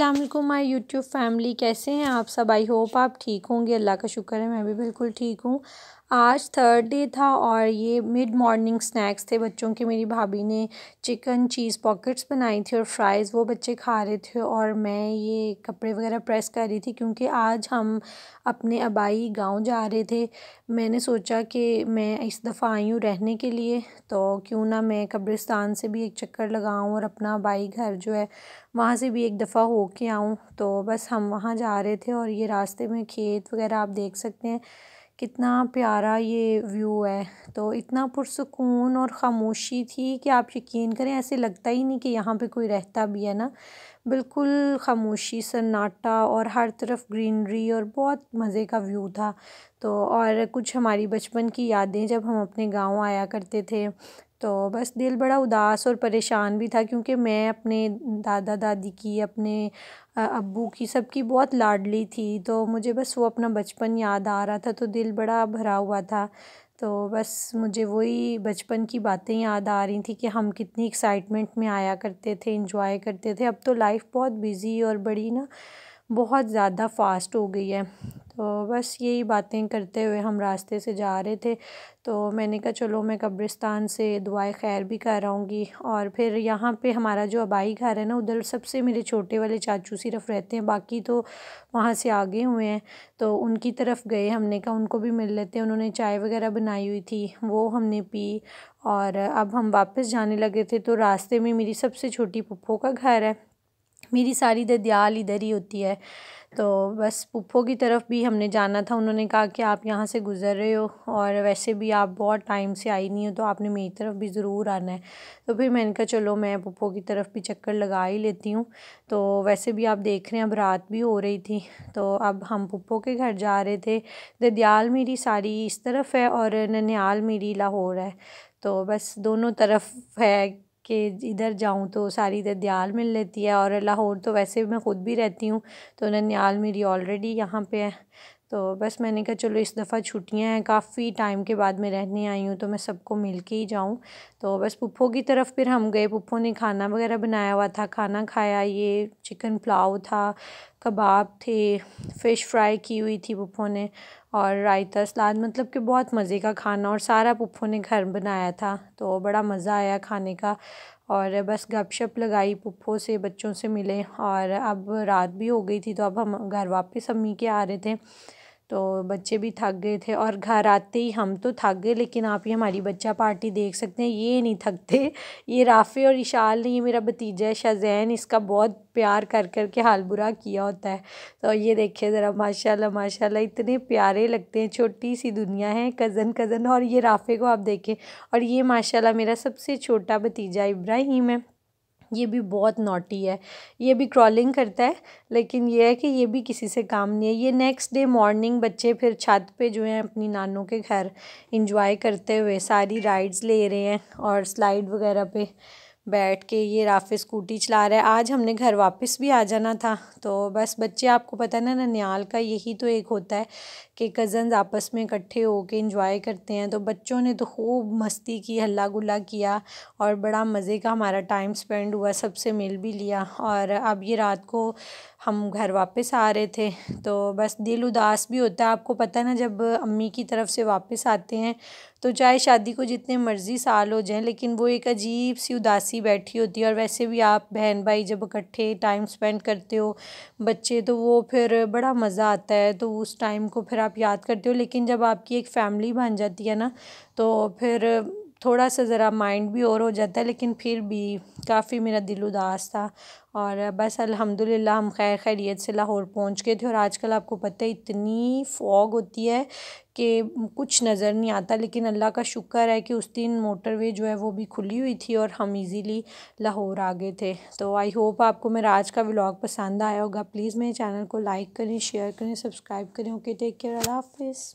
अस्सलाम वालेकुम my YouTube family कैसे हैं आप सब आई होप आप ठीक होंगे अल्लाह का शुक्र है मैं भी बिल्कुल ठीक हूँ आज थर्ड डे था और ये मिड मॉर्निंग स्नैक्स थे बच्चों के मेरी भाभी ने चिकन चीज़ पॉकेट्स बनाई थी और फ्राइज़ वो बच्चे खा रहे थे और मैं ये कपड़े वगैरह प्रेस कर रही थी क्योंकि आज हम अपने आबाई गांव जा रहे थे मैंने सोचा कि मैं इस दफ़ा आई हूँ रहने के लिए तो क्यों ना मैं कब्रिस्तान से भी एक चक्कर लगाऊँ और अपना आबाई घर जो है वहाँ से भी एक दफ़ा हो के आऊँ तो बस हम वहाँ जा रहे थे और ये रास्ते में खेत वगैरह आप देख सकते हैं कितना प्यारा ये व्यू है तो इतना पुरसकून और ख़ामोशी थी कि आप यकीन करें ऐसे लगता ही नहीं कि यहाँ पे कोई रहता भी है ना बिल्कुल ख़ामोशी सन्नाटा और हर तरफ ग्रीनरी और बहुत मज़े का व्यू था तो और कुछ हमारी बचपन की यादें जब हम अपने गांव आया करते थे तो बस दिल बड़ा उदास और परेशान भी था क्योंकि मैं अपने दादा दादी की अपने अबू की सबकी बहुत लाडली थी तो मुझे बस वो अपना बचपन याद आ रहा था तो दिल बड़ा भरा हुआ था तो बस मुझे वही बचपन की बातें याद आ रही थी कि हम कितनी एक्साइटमेंट में आया करते थे इंजॉय करते थे अब तो लाइफ बहुत बिज़ी और बड़ी ना बहुत ज़्यादा फास्ट हो गई है तो बस यही बातें करते हुए हम रास्ते से जा रहे थे तो मैंने कहा चलो मैं कब्रिस्तान से दुआए खैर भी कर कराऊँगी और फिर यहाँ पे हमारा जो आबाई घर है ना उधर सबसे मेरे छोटे वाले चाचू सिर्फ रहते हैं बाकी तो वहाँ से आगे हुए हैं तो उनकी तरफ गए हमने कहा उनको भी मिल लेते हैं उन्होंने चाय वगैरह बनाई हुई थी वो हमने पी और अब हम वापस जाने लगे थे तो रास्ते में मेरी सबसे छोटी पप्पो का घर है मेरी सारी ददयाल इधर ही होती है तो बस पुप्पो की तरफ भी हमने जाना था उन्होंने कहा कि आप यहाँ से गुज़र रहे हो और वैसे भी आप बहुत टाइम से आई नहीं हो तो आपने मेरी तरफ भी ज़रूर आना है तो फिर मैंने कहा चलो मैं पुप्पो की तरफ भी चक्कर लगा ही लेती हूँ तो वैसे भी आप देख रहे हैं अब रात भी हो रही थी तो अब हम पुप्पो के घर जा रहे थे ददयाल मेरी सारी इस तरफ है और ननियाल मेरी लाहौर है तो बस दोनों तरफ है कि इधर जाऊँ तो सारी इधर दयाल मिल लेती है और लाहौर तो वैसे भी मैं ख़ुद भी रहती हूँ तो ननिहाल मेरी ऑलरेडी यहाँ पे है तो बस मैंने कहा चलो इस दफ़ा छुट्टियां हैं काफ़ी टाइम के बाद मैं रहने आई हूँ तो मैं सबको मिल के ही जाऊँ तो बस पुप्पो की तरफ फिर हम गए पुप्पो ने खाना वगैरह बनाया हुआ था खाना खाया ये चिकन पुलाव था कबाब थे फ़िश फ्राई की हुई थी पुप्पो ने और रायता सलाद मतलब कि बहुत मज़े का खाना और सारा पुप्पो ने घर बनाया था तो बड़ा मज़ा आया खाने का और बस गपशप लगाई पुप्पो से बच्चों से मिले और अब रात भी हो गई थी तो अब हम घर वापस अम्मी के आ रहे थे तो बच्चे भी थक गए थे और घर आते ही हम तो थक गए लेकिन आप ये हमारी बच्चा पार्टी देख सकते हैं ये नहीं थकते ये राफ़े और इशाल ने ये मेरा भतीजा है शाहजैन इसका बहुत प्यार कर कर के हाल बुरा किया होता है तो ये देखिए ज़रा माशाल्लाह माशाल्लाह इतने प्यारे लगते हैं छोटी सी दुनिया है कज़न कज़न और ये राफ़े को आप देखें और ये माशाला मेरा सबसे छोटा भतीजा इब्राहिम है ये भी बहुत नोटी है ये भी क्रॉलिंग करता है लेकिन ये है कि ये भी किसी से काम नहीं है ये नेक्स्ट डे मॉर्निंग बच्चे फिर छत पे जो है अपनी नानों के घर इंजॉय करते हुए सारी राइड्स ले रहे हैं और स्लाइड वगैरह पे बैठ के ये राफ़े स्कूटी चला रहा है आज हमने घर वापस भी आ जाना था तो बस बच्चे आपको पता ना ननियाल का यही तो एक होता है कि कज़न्स आपस में इकट्ठे होके इंजॉय करते हैं तो बच्चों ने तो खूब मस्ती की हल्ला गुल्ला किया और बड़ा मज़े का हमारा टाइम स्पेंड हुआ सबसे मिल भी लिया और अब ये रात को हम घर वापस आ रहे थे तो बस दिल उदास भी होता है आपको पता ना जब अम्मी की तरफ से वापस आते हैं तो चाहे शादी को जितने मर्ज़ी साल हो जाए लेकिन वो एक अजीब सी उदासी लड़की बैठी होती है और वैसे भी आप बहन भाई जब इकट्ठे टाइम स्पेंड करते हो बच्चे तो वो फिर बड़ा मज़ा आता है तो उस टाइम को फिर आप याद करते हो लेकिन जब आपकी एक फ़ैमिली बन जाती है ना तो फिर थोड़ा सा ज़रा माइंड भी और हो जाता है लेकिन फिर भी काफ़ी मेरा दिल उदास था और बस अल्हम्दुलिल्लाह हम खैर खैरियत से लाहौर पहुंच गए थे और आजकल आपको पता है इतनी फॉग होती है कि कुछ नज़र नहीं आता लेकिन अल्लाह का शुक्र है कि उस दिन मोटरवे जो है वो भी खुली हुई थी और हम इजीली लाहौर आ गए थे तो आई होप आपको मेरा आज का व्लॉग पसंद आया होगा प्लीज़ मेरे चैनल को लाइक करें शेयर करें सब्सक्राइब करें ओके टेक केयर अल्लाह हाफिज़